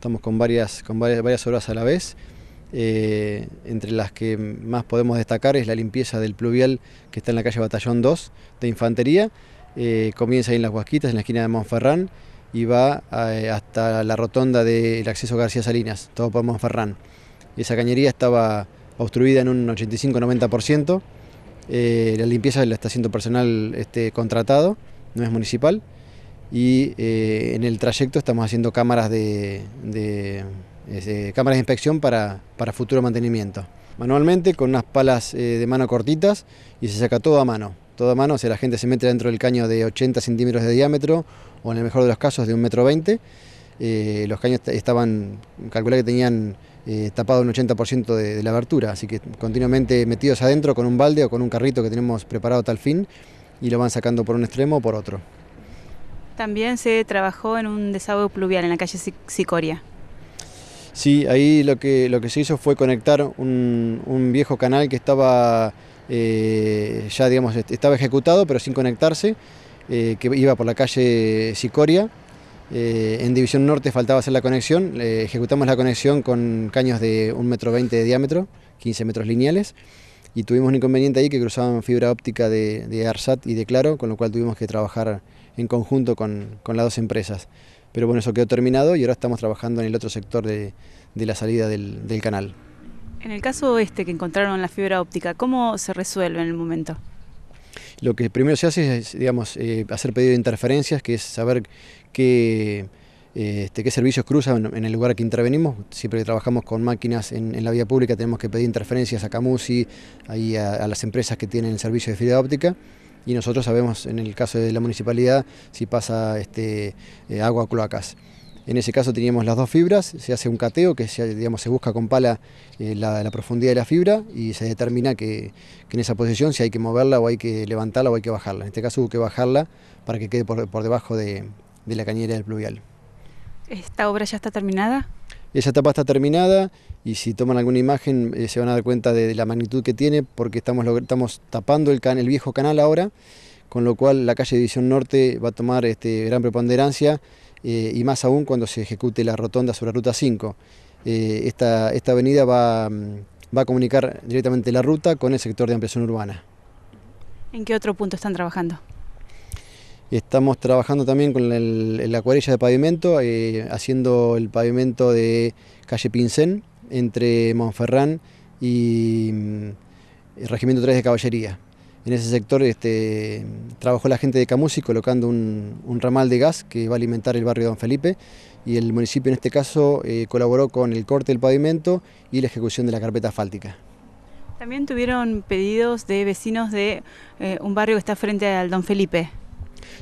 estamos con varias, con varias, obras a la vez. Eh, entre las que más podemos destacar es la limpieza del pluvial que está en la calle Batallón 2 de Infantería. Eh, comienza ahí en Las Huasquitas, en la esquina de Monferrán, y va eh, hasta la rotonda del acceso García Salinas, todo por Monferrán. Esa cañería estaba obstruida en un 85-90%. la limpieza la está haciendo personal este, contratado, no es municipal y eh, en el trayecto estamos haciendo cámaras de, eh, cámaras de inspección para, futuro mantenimiento. Manualmente con unas palas eh, de mano cortitas y se saca todo a mano. Todo a mano, o sea, la gente se mete dentro del caño de 80 centímetros de diámetro o en el mejor de los casos de 1,20 metro. 20. los caños estaban, calculé que tenían tapado un 80% de, la abertura, así que continuamente metidos adentro con un balde o con un carrito que tenemos preparado tal fin y lo van sacando por un extremo o por otro también se trabajó en un desagüe pluvial en la calle Sicoria. Sí, ahí lo que, lo que se hizo fue conectar un, viejo canal que estaba eh, ya, digamos, estaba ejecutado, pero sin conectarse, eh, que iba por la calle Sicoria. Eh, en División Norte faltaba hacer la conexión, ejecutamos la conexión con caños de 1,20 metro de diámetro, 15 metros lineales y tuvimos un inconveniente ahí que cruzaban fibra óptica de, ARSAT y de Claro, con lo cual tuvimos que trabajar en conjunto con, las dos empresas. Pero bueno, eso quedó terminado y ahora estamos trabajando en el otro sector de, la salida del, canal. En el caso este que encontraron la fibra óptica, ¿cómo se resuelve en el momento? Lo que primero se hace es, digamos, eh, hacer pedido de interferencias, que es saber qué este, qué servicios cruzan en el lugar que intervenimos. Siempre que trabajamos con máquinas en, la vía pública tenemos que pedir interferencias a Camusi, ahí a, las empresas que tienen el servicio de fibra óptica y nosotros sabemos en el caso de la municipalidad si pasa este, eh, agua a cloacas. En ese caso teníamos las dos fibras, se hace un cateo que se, digamos, se busca con pala eh, la, profundidad de la fibra y se determina que, en esa posición si hay que moverla o hay que levantarla o hay que bajarla. En este caso hubo que bajarla para que quede por, debajo de la cañera del pluvial. ¿Esta obra ya está terminada? Esa etapa está terminada y si toman alguna imagen eh, se van a dar cuenta de, la magnitud que tiene porque estamos, estamos tapando el, el viejo canal ahora, con lo cual la calle División Norte va a tomar este, gran preponderancia eh, y más aún cuando se ejecute la rotonda sobre la Ruta 5. Eh, esta, esta, avenida va, mm, va a comunicar directamente la ruta con el sector de ampliación urbana. ¿En qué otro punto están trabajando? Estamos trabajando también con la acuarella de pavimento, eh, haciendo el pavimento de calle Pincén entre Monferrán y el mm, Regimiento 3 de Caballería. En ese sector este, trabajó la gente de Camusi colocando un, ramal de gas que va a alimentar el barrio Don Felipe y el municipio en este caso eh, colaboró con el corte del pavimento y la ejecución de la carpeta asfáltica. También tuvieron pedidos de vecinos de eh, un barrio que está frente al Don Felipe.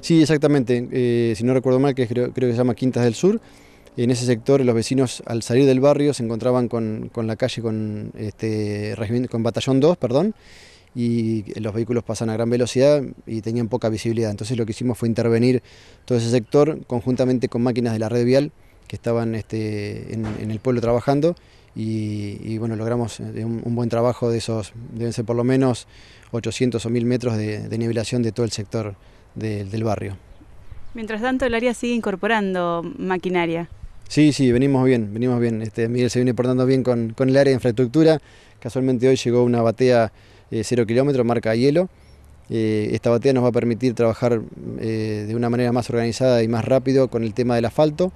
Sí, exactamente. Eh, si no recuerdo mal, que creo, que se llama Quintas del Sur. En ese sector los vecinos al salir del barrio se encontraban con, la calle con, este, con Batallón 2, perdón, y los vehículos pasan a gran velocidad y tenían poca visibilidad. Entonces lo que hicimos fue intervenir todo ese sector conjuntamente con máquinas de la red vial que estaban este, en, el pueblo trabajando y, bueno, logramos eh, un, buen trabajo de esos, deben ser por lo menos 800 o 1000 metros de, de nivelación de todo el sector del barrio. Mientras tanto, el área sigue incorporando maquinaria. Sí, sí, venimos bien, venimos bien. Este, Miguel se viene portando bien con, el área de infraestructura. Casualmente hoy llegó una batea eh, cero kilómetro, marca hielo. Eh, esta batea nos va a permitir trabajar eh, de una manera más organizada y más rápido con el tema del asfalto.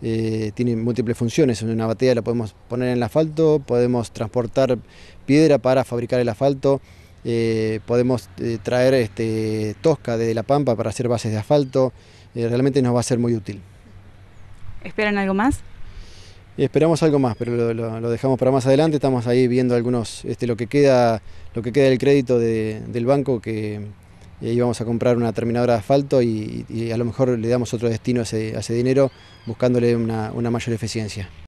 tiene múltiples funciones. Una batea la podemos poner en el asfalto, podemos transportar piedra para fabricar el asfalto, eh, podemos eh, traer este, tosca desde La Pampa para hacer bases de asfalto, eh, realmente nos va a ser muy útil. ¿Esperan algo más? Esperamos algo más, pero lo, dejamos para más adelante. Estamos ahí viendo algunos, este, lo que queda, lo que queda del crédito del banco que ahí vamos a comprar una terminadora de asfalto y, a lo mejor le damos otro destino a ese, dinero buscándole una mayor eficiencia.